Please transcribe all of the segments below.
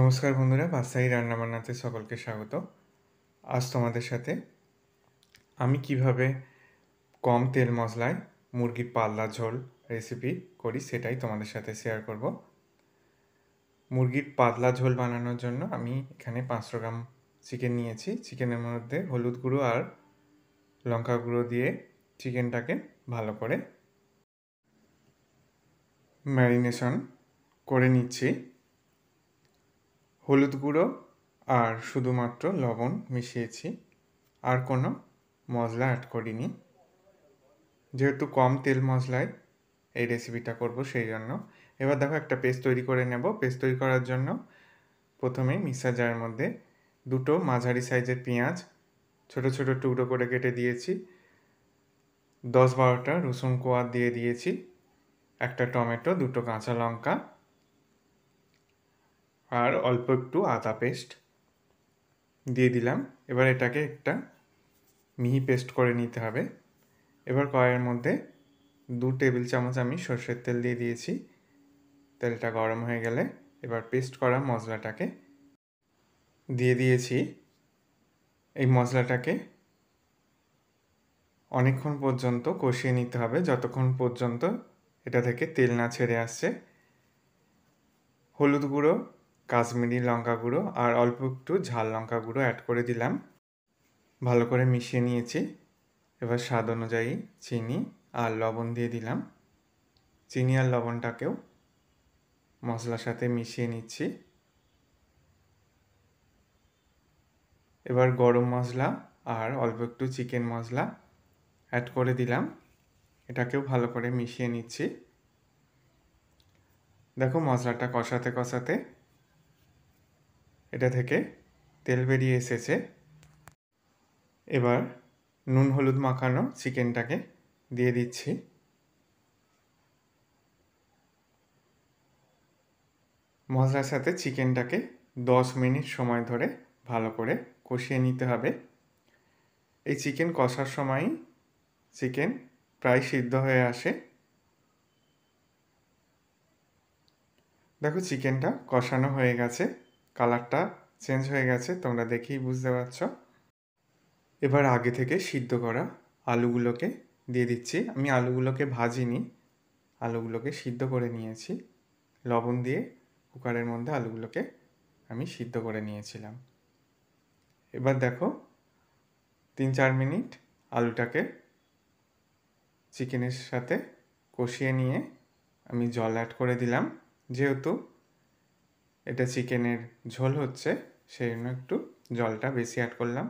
নমস্কার বন্ধুরা বাসাই রান্নাবান্নাতে সকলকে স্বাগত আজ তোমাদের সাথে আমি কিভাবে কম তেল মশলায় মুরগির পাল্লা ঝোল রেসিপি করি সেটাই তোমাদের সাথে শেয়ার করব মুরগির পাতলা ঝোল বানানোর জন্য আমি এখানে পাঁচশো গ্রাম চিকেন নিয়েছি চিকেনের মধ্যে হলুদ গুঁড়ো আর লঙ্কা গুঁড়ো দিয়ে চিকেনটাকে ভালো করে ম্যারিনেশন করে নিচ্ছি হলুদ গুঁড়ো আর শুধুমাত্র লবণ মিশিয়েছি আর কোনো মশলা অ্যাড করিনি যেহেতু কম তেল মশলায় এই রেসিপিটা করব সেই জন্য এবার দেখো একটা পেস্ট তৈরি করে নেব পেস্ট তৈরি করার জন্য প্রথমে মিক্সার জারের মধ্যে দুটো মাঝারি সাইজের পেঁয়াজ ছোট ছোট টুকরো করে কেটে দিয়েছি দশ বারোটা রসুন কোয়া দিয়ে দিয়েছি একটা টমেটো দুটো কাঁচা লঙ্কা আর অল্প একটু আদা পেস্ট দিয়ে দিলাম এবার এটাকে একটা মিহি পেস্ট করে নিতে হবে এবার কড়াইয়ের মধ্যে দু টেবিল চামচ আমি সর্ষের তেল দিয়ে দিয়েছি তেলটা গরম হয়ে গেলে এবার পেস্ট করা মশলাটাকে দিয়ে দিয়েছি এই মশলাটাকে অনেকক্ষণ পর্যন্ত কষিয়ে নিতে হবে যতক্ষণ পর্যন্ত এটা থেকে তেল না ছেড়ে আসছে হলুদ গুঁড়ো কাশ্মীরি লঙ্কা গুঁড়ো আর অল্প একটু ঝাল লঙ্কা গুঁড়ো অ্যাড করে দিলাম ভালো করে মিশিয়ে নিয়েছি এবার স্বাদ অনুযায়ী চিনি আর লবণ দিয়ে দিলাম চিনি আর লবণটাকেও মশলার সাথে মিশিয়ে নিচ্ছি এবার গরম মশলা আর অল্প একটু চিকেন মশলা অ্যাড করে দিলাম এটাকেও ভালো করে মিশিয়ে নিচ্ছি দেখো মশলাটা কষাতে কষাতে এটা থেকে তেল বেরিয়ে এসেছে এবার নুন হলুদ মাখানো চিকেনটাকে দিয়ে দিচ্ছি মশলার সাথে চিকেনটাকে দশ মিনিট সময় ধরে ভালো করে কষিয়ে নিতে হবে এই চিকেন কষার সময় চিকেন প্রায় সিদ্ধ হয়ে আসে দেখো চিকেনটা কষানো হয়ে গেছে কালারটা চেঞ্জ হয়ে গেছে তোমরা দেখেই বুঝতে পারছো এবার আগে থেকে সিদ্ধ করা আলুগুলোকে দিয়ে দিচ্ছি আমি আলুগুলোকে ভাজিনি আলুগুলোকে সিদ্ধ করে নিয়েছি লবণ দিয়ে কুকারের মধ্যে আলুগুলোকে আমি সিদ্ধ করে নিয়েছিলাম এবার দেখো তিন চার মিনিট আলুটাকে চিকেনের সাথে কষিয়ে নিয়ে আমি জল অ্যাড করে দিলাম যেহেতু এটা চিকেনের ঝোল হচ্ছে সেই জন্য একটু জলটা বেশি অ্যাড করলাম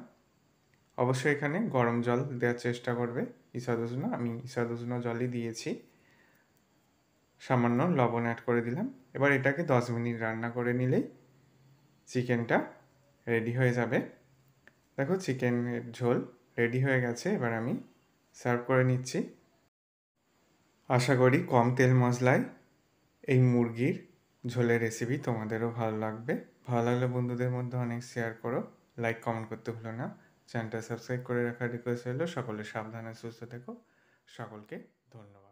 অবশ্যই এখানে গরম জল দেওয়ার চেষ্টা করবে ইসাদুজনো আমি ইসাদুজনো জলই দিয়েছি সামান্য লবণ অ্যাড করে দিলাম এবার এটাকে দশ মিনিট রান্না করে নিলেই চিকেনটা রেডি হয়ে যাবে দেখো চিকেনের ঝোল রেডি হয়ে গেছে এবার আমি সার্ভ করে নিচ্ছি আশা করি কম তেল মশলায় এই মুরগির ঝোলের রেসিপি তোমাদেরও ভালো লাগবে ভালো লাগলে বন্ধুদের মধ্যে অনেক শেয়ার করো লাইক কমেন্ট করতে ভুলো না চ্যানেলটা সাবস্ক্রাইব করে রাখার রিকোয়েস্ট হলো সকলে সাবধানে সুস্থ থেকো সকলকে ধন্যবাদ